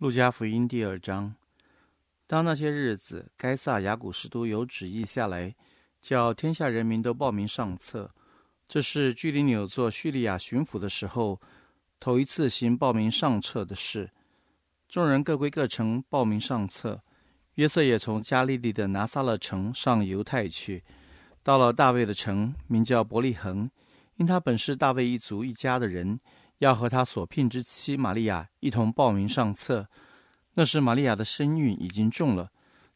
路加福音第二章，当那些日子，该萨亚古士都有旨意下来，叫天下人民都报名上册。这是距离纽作叙利亚巡抚的时候，头一次行报名上册的事。众人各归各城报名上册。约瑟也从加利利的拿撒勒城上犹太去，到了大卫的城，名叫伯利恒，因他本是大卫一族一家的人。要和他所聘之妻玛丽亚一同报名上册。那时，玛丽亚的身孕已经重了。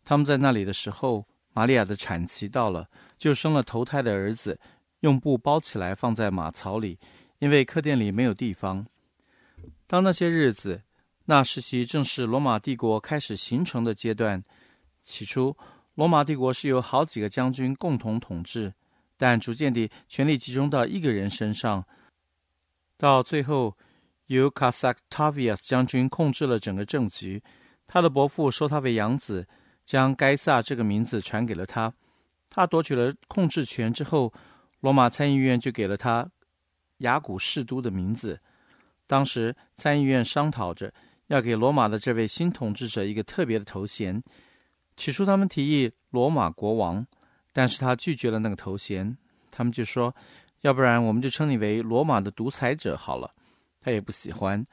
他们在那里的时候，玛丽亚的产期到了，就生了头胎的儿子，用布包起来放在马槽里，因为客店里没有地方。当那些日子，那时期正是罗马帝国开始形成的阶段。起初，罗马帝国是由好几个将军共同统治，但逐渐地权力集中到一个人身上。到最后，由卡萨克塔维斯将军控制了整个政局。他的伯父收他为养子，将该萨这个名字传给了他。他夺取了控制权之后，罗马参议院就给了他雅古士都的名字。当时参议院商讨着要给罗马的这位新统治者一个特别的头衔。起初他们提议“罗马国王”，但是他拒绝了那个头衔。他们就说。要不然我们就称你为罗马的独裁者好了，他也不喜欢。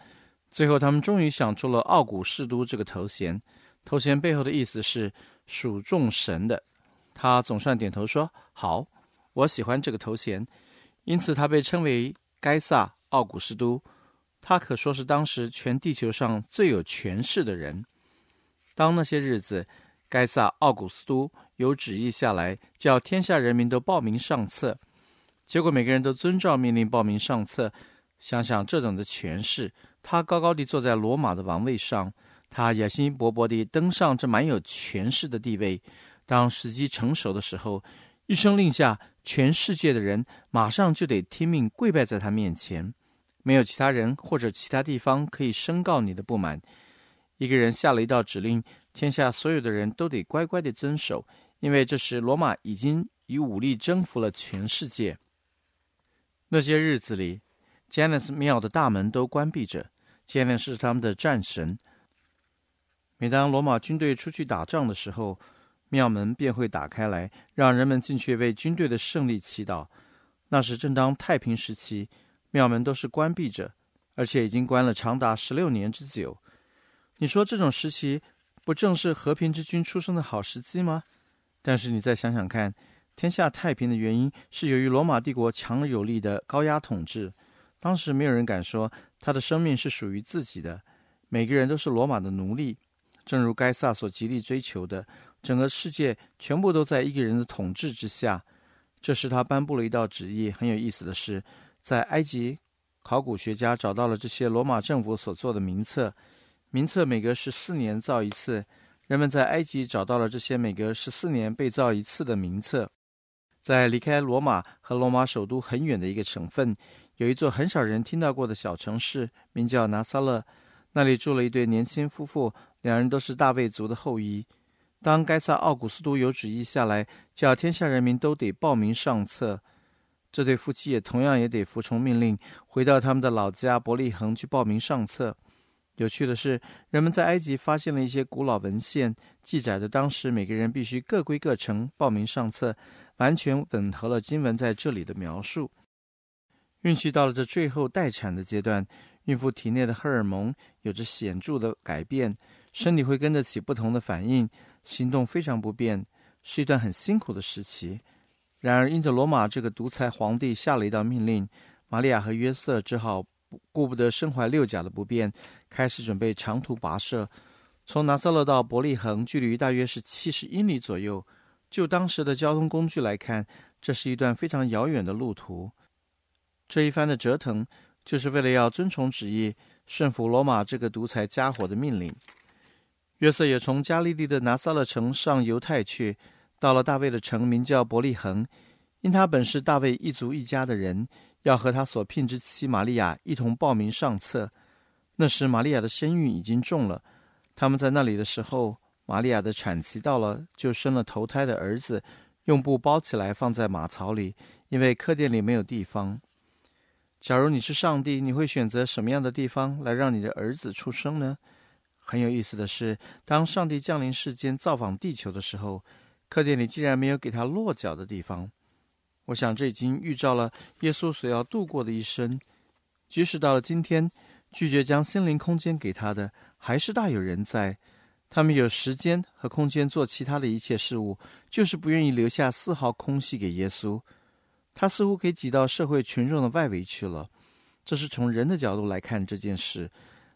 最后，他们终于想出了“奥古士都”这个头衔。头衔背后的意思是属众神的。他总算点头说：“好，我喜欢这个头衔。”因此，他被称为该萨·奥古士都。他可说是当时全地球上最有权势的人。当那些日子，该萨·奥古斯都有旨意下来，叫天下人民都报名上册。结果，每个人都遵照命令报名上册。想想这种的权势，他高高地坐在罗马的王位上，他野心勃勃地登上这蛮有权势的地位。当时机成熟的时候，一声令下，全世界的人马上就得听命跪拜在他面前。没有其他人或者其他地方可以申告你的不满。一个人下了一道指令，天下所有的人都得乖乖地遵守，因为这时罗马已经以武力征服了全世界。那些日子里，Janus 庙的大门都关闭着。Janus 是他们的战神。每当罗马军队出去打仗的时候，庙门便会打开来，让人们进去为军队的胜利祈祷。那时正当太平时期，庙门都是关闭着，而且已经关了长达十六年之久。你说这种时期，不正是和平之君出生的好时机吗？但是你再想想看。天下太平的原因是由于罗马帝国强有力的高压统治。当时没有人敢说他的生命是属于自己的，每个人都是罗马的奴隶。正如该萨所极力追求的，整个世界全部都在一个人的统治之下。这是他颁布了一道旨意。很有意思的是，在埃及，考古学家找到了这些罗马政府所做的名册，名册每隔十四年造一次。人们在埃及找到了这些每隔十四年被造一次的名册。在离开罗马和罗马首都很远的一个省份，有一座很少人听到过的小城市，名叫拿撒勒。那里住了一对年轻夫妇，两人都是大卫族的后裔。当该萨奥古斯都有旨意下来，叫天下人民都得报名上册，这对夫妻也同样也得服从命令，回到他们的老家伯利恒去报名上册。有趣的是，人们在埃及发现了一些古老文献，记载着当时每个人必须各归各城报名上册。完全吻合了经文在这里的描述。孕期到了这最后待产的阶段，孕妇体内的荷尔蒙有着显著的改变，身体会跟着起不同的反应，行动非常不便，是一段很辛苦的时期。然而，因着罗马这个独裁皇帝下了一道命令，玛利亚和约瑟只好顾不得身怀六甲的不便，开始准备长途跋涉。从拿撒勒到伯利恒，距离大约是七十英里左右。就当时的交通工具来看，这是一段非常遥远的路途。这一番的折腾，就是为了要遵从旨意，顺服罗马这个独裁家伙的命令。约瑟也从加利利的拿撒勒城上犹太去，到了大卫的城，名叫伯利恒，因他本是大卫一族一家的人，要和他所聘之妻玛利亚一同报名上册。那时玛利亚的身孕已经重了，他们在那里的时候。玛利亚的产期到了，就生了头胎的儿子，用布包起来放在马槽里，因为客店里没有地方。假如你是上帝，你会选择什么样的地方来让你的儿子出生呢？很有意思的是，当上帝降临世间造访地球的时候，客店里竟然没有给他落脚的地方。我想这已经预兆了耶稣所要度过的一生。即使到了今天，拒绝将心灵空间给他的还是大有人在。他们有时间和空间做其他的一切事物，就是不愿意留下丝毫空隙给耶稣。他似乎给挤到社会群众的外围去了。这是从人的角度来看这件事。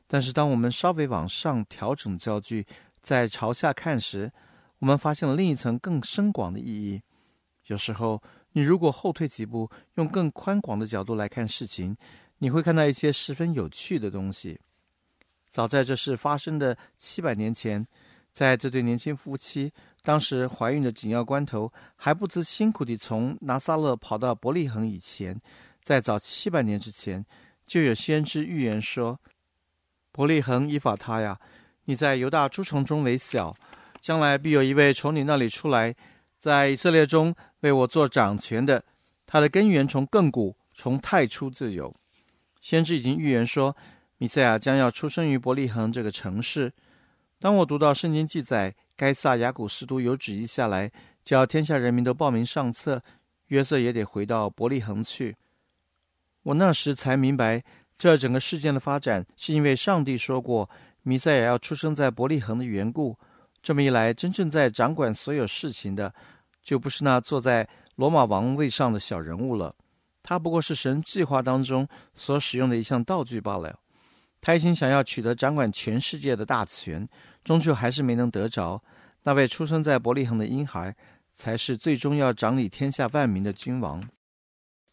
但是，当我们稍微往上调整焦距，再朝下看时，我们发现了另一层更深广的意义。有时候，你如果后退几步，用更宽广的角度来看事情，你会看到一些十分有趣的东西。早在这事发生的七百年前，在这对年轻夫妻当时怀孕的紧要关头，还不辞辛苦地从拿撒勒跑到伯利恒以前，在早七百年之前，就有先知预言说：“伯利恒依法他呀，你在犹大诸城中为小，将来必有一位从你那里出来，在以色列中为我做掌权的，他的根源从亘古从太初自有。”先知已经预言说。弥赛亚将要出生于伯利恒这个城市。当我读到圣经记载，该萨亚古斯都有旨意下来，叫天下人民都报名上册，约瑟也得回到伯利恒去。我那时才明白，这整个事件的发展是因为上帝说过，弥赛亚要出生在伯利恒的缘故。这么一来，真正在掌管所有事情的，就不是那坐在罗马王位上的小人物了，他不过是神计划当中所使用的一项道具罢了。开心想要取得掌管全世界的大权，终究还是没能得着。那位出生在伯利恒的婴孩，才是最终要掌理天下万民的君王。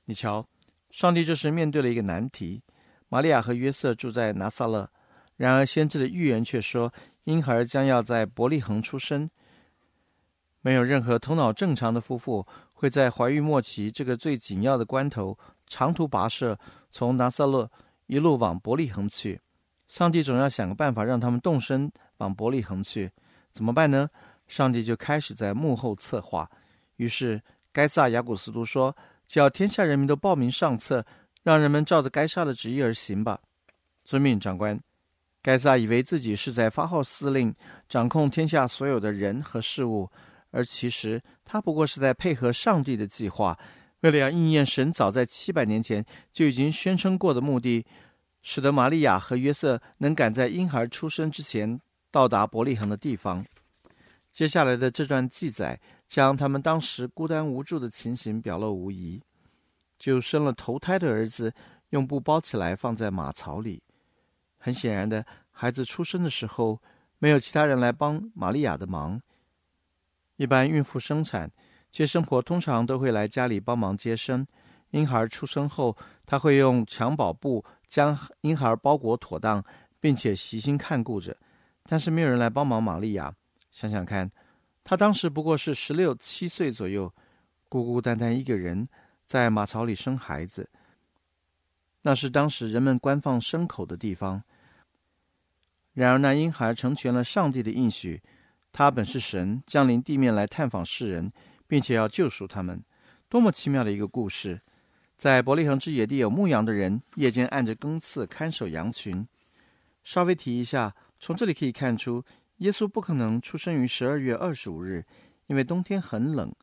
你瞧，上帝这是面对了一个难题：玛利亚和约瑟住在拿撒勒，然而先知的预言却说婴孩将要在伯利恒出生。没有任何头脑正常的夫妇会在怀孕末期这个最紧要的关头长途跋涉从拿撒勒。一路往伯利恒去，上帝总要想个办法让他们动身往伯利恒去，怎么办呢？上帝就开始在幕后策划。于是盖萨雅古斯都说：“叫天下人民都报名上策，让人们照着盖萨的旨意而行吧。”遵命，长官。盖萨以为自己是在发号司令，掌控天下所有的人和事物，而其实他不过是在配合上帝的计划。为了要应验神早在七百年前就已经宣称过的目的，使得玛利亚和约瑟能赶在婴孩出生之前到达伯利恒的地方。接下来的这段记载将他们当时孤单无助的情形表露无遗。就生了头胎的儿子，用布包起来放在马槽里。很显然的，孩子出生的时候没有其他人来帮玛利亚的忙。一般孕妇生产。接生婆通常都会来家里帮忙接生。婴孩出生后，她会用襁褓布将婴孩包裹妥当，并且细心看顾着。但是没有人来帮忙玛利亚。想想看，她当时不过是十六七岁左右，孤孤单单一个人在马槽里生孩子。那是当时人们关放牲口的地方。然而那婴孩成全了上帝的应许，他本是神降临地面来探访世人。并且要救赎他们，多么奇妙的一个故事！在伯利恒之野地有牧羊的人，夜间按着更次看守羊群。稍微提一下，从这里可以看出，耶稣不可能出生于十二月二十五日，因为冬天很冷，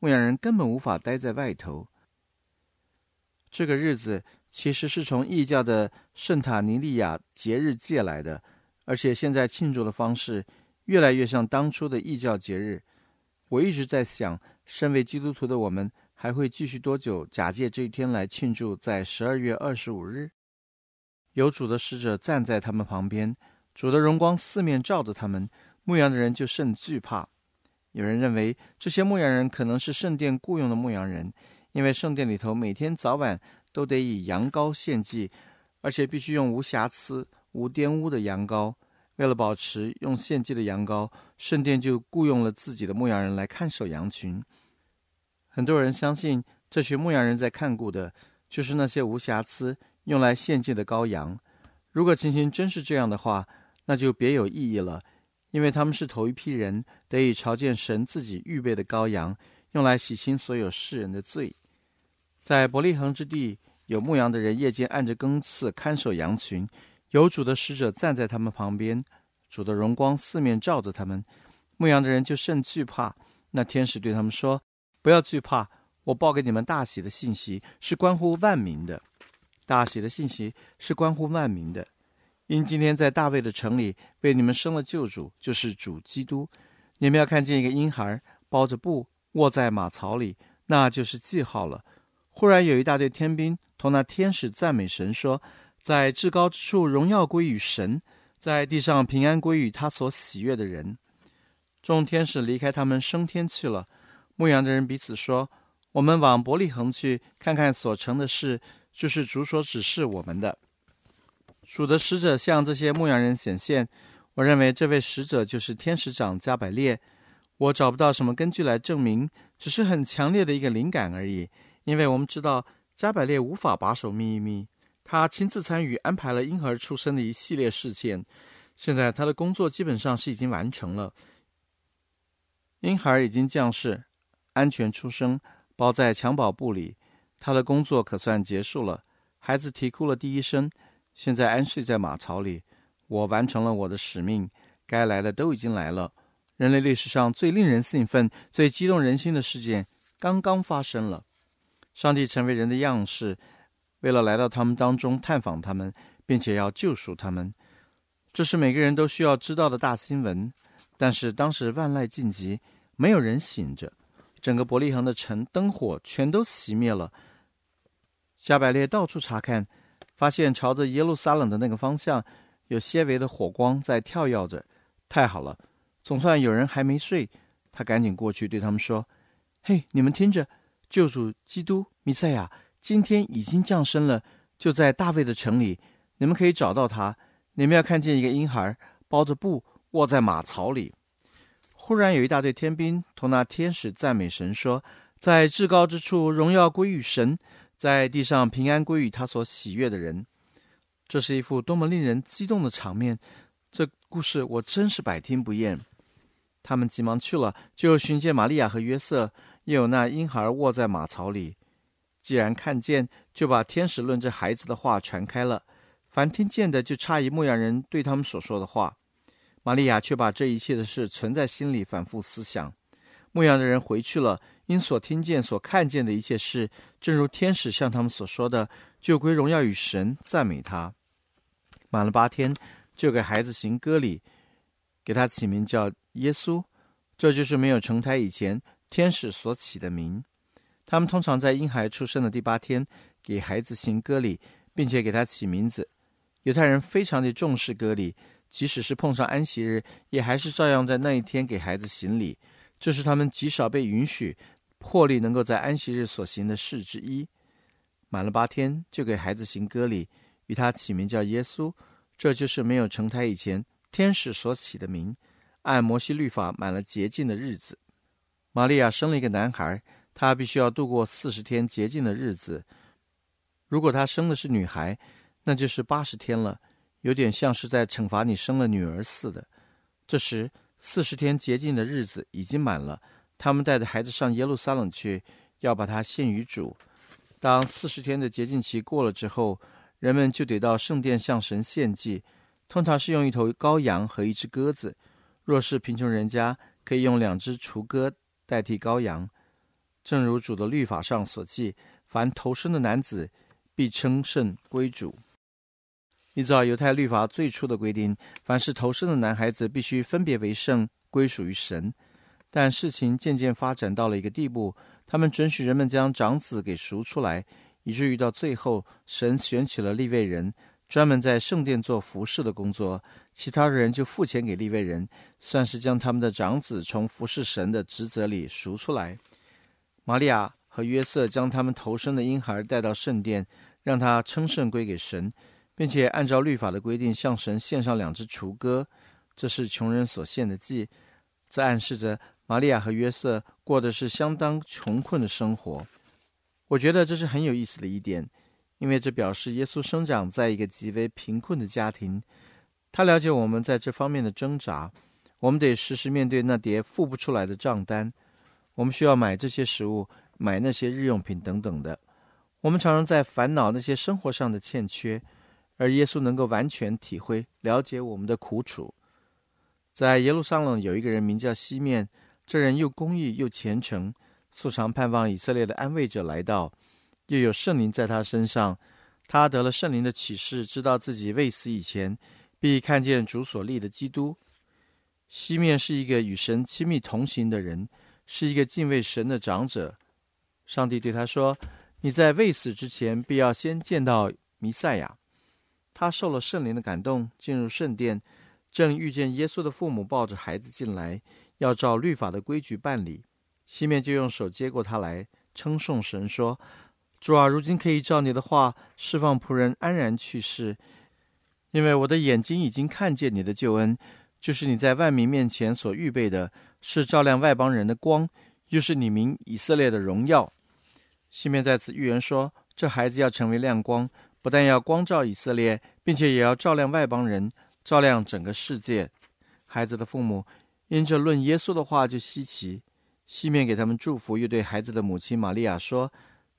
牧羊人根本无法待在外头。这个日子其实是从异教的圣塔尼利亚节日借来的，而且现在庆祝的方式越来越像当初的异教节日。我一直在想。身为基督徒的我们，还会继续多久假借这一天来庆祝？在十二月二十五日，有主的使者站在他们旁边，主的荣光四面照着他们。牧羊的人就甚惧怕。有人认为这些牧羊人可能是圣殿雇佣的牧羊人，因为圣殿里头每天早晚都得以羊羔献祭，而且必须用无瑕疵、无玷污的羊羔。为了保持用献祭的羊羔，圣殿就雇佣了自己的牧羊人来看守羊群。很多人相信这群牧羊人在看顾的，就是那些无瑕疵用来献祭的羔羊。如果情形真是这样的话，那就别有意义了，因为他们是头一批人得以朝见神自己预备的羔羊，用来洗清所有世人的罪。在伯利恒之地，有牧羊的人夜间按着更次看守羊群。有主的使者站在他们旁边，主的荣光四面照着他们。牧羊的人就甚惧怕。那天使对他们说：“不要惧怕，我报给你们大喜的信息是关乎万民的。大喜的信息是关乎万民的，因今天在大卫的城里被你们生了救主，就是主基督。你们要看见一个婴孩包着布卧在马槽里，那就是记号了。”忽然有一大队天兵同那天使赞美神说。在至高之处，荣耀归于神；在地上，平安归于他所喜悦的人。众天使离开他们，升天去了。牧羊的人彼此说：“我们往伯利恒去，看看所成的事，就是主所指示我们的。”主的使者向这些牧羊人显现。我认为这位使者就是天使长加百列。我找不到什么根据来证明，只是很强烈的一个灵感而已。因为我们知道加百列无法把守秘密。他亲自参与安排了婴儿出生的一系列事件，现在他的工作基本上是已经完成了。婴孩已经降世，安全出生，包在襁褓布里，他的工作可算结束了。孩子啼哭了第一声，现在安睡在马槽里，我完成了我的使命，该来的都已经来了。人类历史上最令人兴奋、最激动人心的事件刚刚发生了，上帝成为人的样式。为了来到他们当中探访他们，并且要救赎他们，这是每个人都需要知道的大新闻。但是当时万籁静寂，没有人醒着，整个伯利恒的城灯火全都熄灭了。夏百列到处查看，发现朝着耶路撒冷的那个方向有些微的火光在跳跃着。太好了，总算有人还没睡。他赶紧过去对他们说：“嘿，你们听着，救主基督弥赛亚。”今天已经降生了，就在大卫的城里，你们可以找到他。你们要看见一个婴孩包着布，卧在马槽里。忽然有一大队天兵同那天使赞美神，说：“在至高之处荣耀归于神，在地上平安归于他所喜悦的人。”这是一幅多么令人激动的场面！这故事我真是百听不厌。他们急忙去了，就寻见玛利亚和约瑟，又有那婴孩卧在马槽里。既然看见，就把天使论这孩子的话传开了。凡听见的，就诧异牧羊人对他们所说的话。玛利亚却把这一切的事存在心里，反复思想。牧羊的人回去了，因所听见、所看见的一切事，正如天使向他们所说的，就归荣耀与神，赞美他。满了八天，就给孩子行割礼，给他起名叫耶稣。这就是没有成胎以前天使所起的名。他们通常在婴孩出生的第八天给孩子行割礼，并且给他起名字。犹太人非常的重视割礼，即使是碰上安息日，也还是照样在那一天给孩子行礼。这是他们极少被允许、破例能够在安息日所行的事之一。满了八天，就给孩子行割礼，与他起名叫耶稣。这就是没有成胎以前天使所起的名。按摩西律法，满了洁净的日子，玛利亚生了一个男孩。他必须要度过四十天洁净的日子。如果他生的是女孩，那就是八十天了，有点像是在惩罚你生了女儿似的。这时，四十天洁净的日子已经满了，他们带着孩子上耶路撒冷去，要把他献于主。当四十天的洁净期过了之后，人们就得到圣殿向神献祭，通常是用一头羔羊和一只鸽子，若是贫穷人家，可以用两只雏鸽代替羔羊。正如主的律法上所记，凡投生的男子，必称圣归主。依照犹太律法最初的规定，凡是投生的男孩子必须分别为圣，归属于神。但事情渐渐发展到了一个地步，他们准许人们将长子给赎出来，以至于到最后，神选取了利未人，专门在圣殿做服侍的工作，其他人就付钱给利未人，算是将他们的长子从服侍神的职责里赎出来。玛利亚和约瑟将他们投生的婴孩带到圣殿，让他称圣归给神，并且按照律法的规定向神献上两只雏鸽，这是穷人所献的祭。这暗示着玛利亚和约瑟过的是相当穷困的生活。我觉得这是很有意思的一点，因为这表示耶稣生长在一个极为贫困的家庭。他了解我们在这方面的挣扎，我们得时时面对那叠付不出来的账单。我们需要买这些食物，买那些日用品等等的。我们常常在烦恼那些生活上的欠缺，而耶稣能够完全体会、了解我们的苦楚。在耶路撒冷有一个人名叫西面，这人又公义又虔诚，素常盼望以色列的安慰者来到，又有圣灵在他身上。他得了圣灵的启示，知道自己未死以前必看见主所立的基督。西面是一个与神亲密同行的人。是一个敬畏神的长者，上帝对他说：“你在未死之前，必要先见到弥赛亚。”他受了圣灵的感动，进入圣殿，正遇见耶稣的父母抱着孩子进来，要照律法的规矩办理。西面就用手接过他来，称颂神说：“主啊，如今可以照你的话，释放仆人安然去世，因为我的眼睛已经看见你的救恩。”就是你在万民面前所预备的，是照亮外邦人的光，又是你名以色列的荣耀。西面在此预言说，这孩子要成为亮光，不但要光照以色列，并且也要照亮外邦人，照亮整个世界。孩子的父母因这论耶稣的话就稀奇，西面给他们祝福，又对孩子的母亲玛利亚说，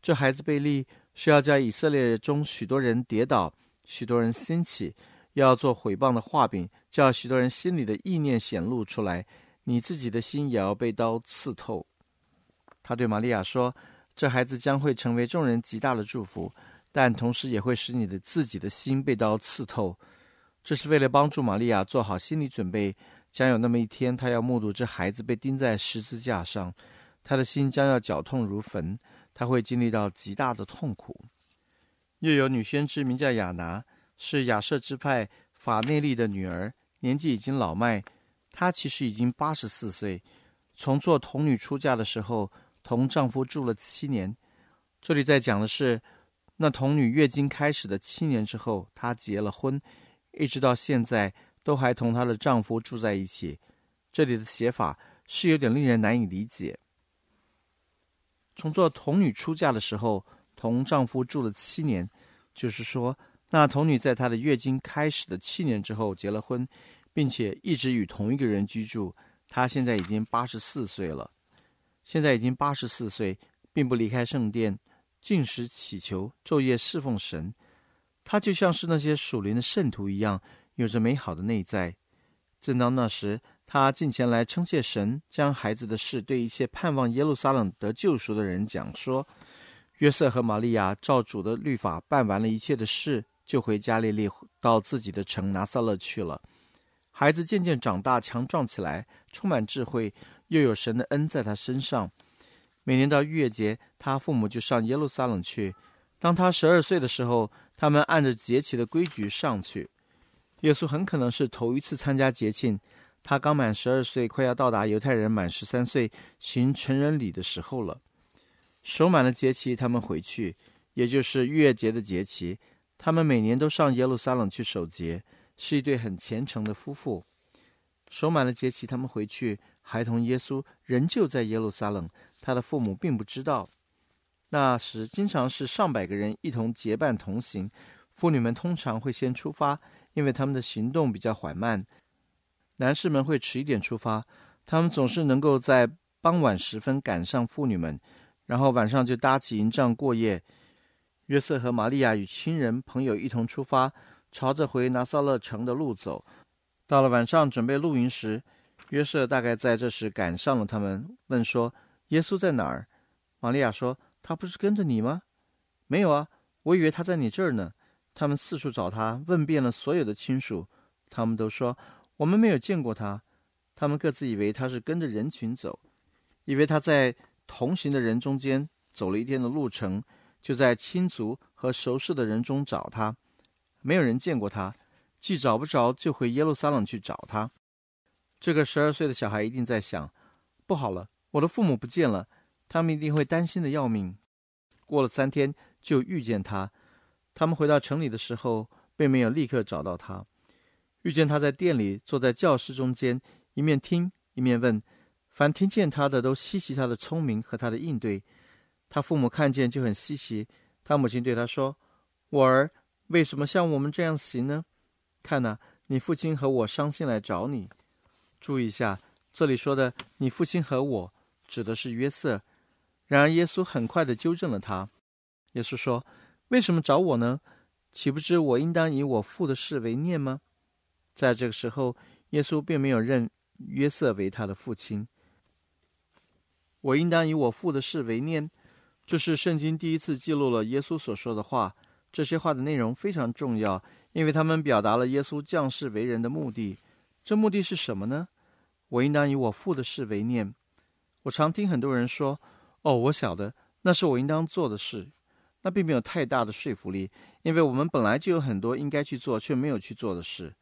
这孩子贝利是要在以色列中许多人跌倒，许多人兴起。要做毁谤的画饼，叫许多人心里的意念显露出来，你自己的心也要被刀刺透。他对玛利亚说：“这孩子将会成为众人极大的祝福，但同时也会使你的自己的心被刀刺透。这是为了帮助玛利亚做好心理准备，将有那么一天，他要目睹这孩子被钉在十字架上，他的心将要绞痛如焚，他会经历到极大的痛苦。”又有女先知名叫亚拿。是亚瑟之派法内利的女儿，年纪已经老迈，她其实已经八十四岁。从做童女出嫁的时候，同丈夫住了七年。这里在讲的是，那童女月经开始的七年之后，她结了婚，一直到现在都还同她的丈夫住在一起。这里的写法是有点令人难以理解。从做童女出嫁的时候，同丈夫住了七年，就是说。那童女在她的月经开始的七年之后结了婚，并且一直与同一个人居住。她现在已经八十四岁了，现在已经八十四岁，并不离开圣殿，进食、祈求、昼夜侍奉神。他就像是那些属灵的圣徒一样，有着美好的内在。正当那时，他进前来称谢神，将孩子的事对一切盼望耶路撒冷得救赎的人讲说。约瑟和玛利亚照主的律法办完了一切的事。就回加利利，到自己的城拿撒勒去了。孩子渐渐长大，强壮起来，充满智慧，又有神的恩在他身上。每年到月节，他父母就上耶路撒冷去。当他十二岁的时候，他们按着节气的规矩上去。耶稣很可能是头一次参加节庆，他刚满十二岁，快要到达犹太人满十三岁行成人礼的时候了。守满了节期，他们回去，也就是月节的节期。他们每年都上耶路撒冷去守节，是一对很虔诚的夫妇。守满了节期，他们回去，孩童耶稣仍旧在耶路撒冷，他的父母并不知道。那时经常是上百个人一同结伴同行，妇女们通常会先出发，因为他们的行动比较缓慢。男士们会迟一点出发，他们总是能够在傍晚时分赶上妇女们，然后晚上就搭起营帐过夜。约瑟和玛利亚与亲人朋友一同出发，朝着回拿撒勒城的路走。到了晚上，准备露营时，约瑟大概在这时赶上了他们，问说：“耶稣在哪儿？”玛利亚说：“他不是跟着你吗？”“没有啊，我以为他在你这儿呢。”他们四处找他，问遍了所有的亲属，他们都说：“我们没有见过他。”他们各自以为他是跟着人群走，以为他在同行的人中间走了一天的路程。就在亲族和熟识的人中找他，没有人见过他，既找不着，就回耶路撒冷去找他。这个十二岁的小孩一定在想：不好了，我的父母不见了，他们一定会担心的要命。过了三天，就遇见他。他们回到城里的时候，并没有立刻找到他。遇见他在店里，坐在教室中间，一面听一面问，凡听见他的都稀奇他的聪明和他的应对。他父母看见就很稀奇，他母亲对他说：“我儿，为什么像我们这样行呢？看呐，你父亲和我伤心来找你。”注意一下，这里说的“你父亲和我”指的是约瑟。然而耶稣很快地纠正了他。耶稣说：“为什么找我呢？岂不知我应当以我父的事为念吗？”在这个时候，耶稣并没有认约瑟为他的父亲。我应当以我父的事为念。这是圣经第一次记录了耶稣所说的话。这些话的内容非常重要，因为他们表达了耶稣降世为人的目的。这目的是什么呢？我应当以我父的事为念。我常听很多人说：“哦，我晓得，那是我应当做的事。”那并没有太大的说服力，因为我们本来就有很多应该去做却没有去做的事。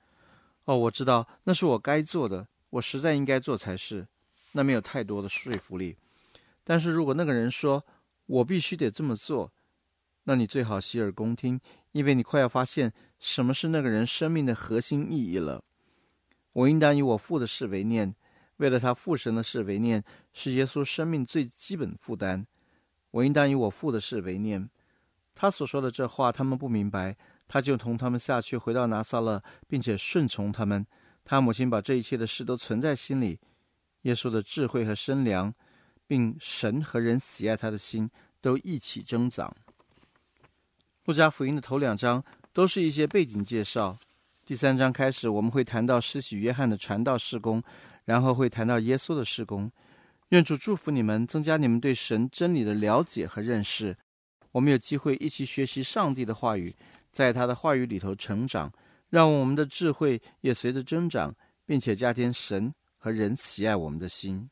哦，我知道那是我该做的，我实在应该做才是。那没有太多的说服力。但是如果那个人说，我必须得这么做，那你最好洗耳恭听，因为你快要发现什么是那个人生命的核心意义了。我应当以我父的事为念，为了他父神的事为念，是耶稣生命最基本负担。我应当以我父的事为念。他所说的这话，他们不明白，他就同他们下去，回到拿撒勒，并且顺从他们。他母亲把这一切的事都存在心里。耶稣的智慧和身量。并神和人喜爱他的心都一起增长。路加福音的头两章都是一些背景介绍，第三章开始我们会谈到施洗约翰的传道事工，然后会谈到耶稣的事工。愿主祝福你们，增加你们对神真理的了解和认识。我们有机会一起学习上帝的话语，在他的话语里头成长，让我们的智慧也随着增长，并且加添神和人喜爱我们的心。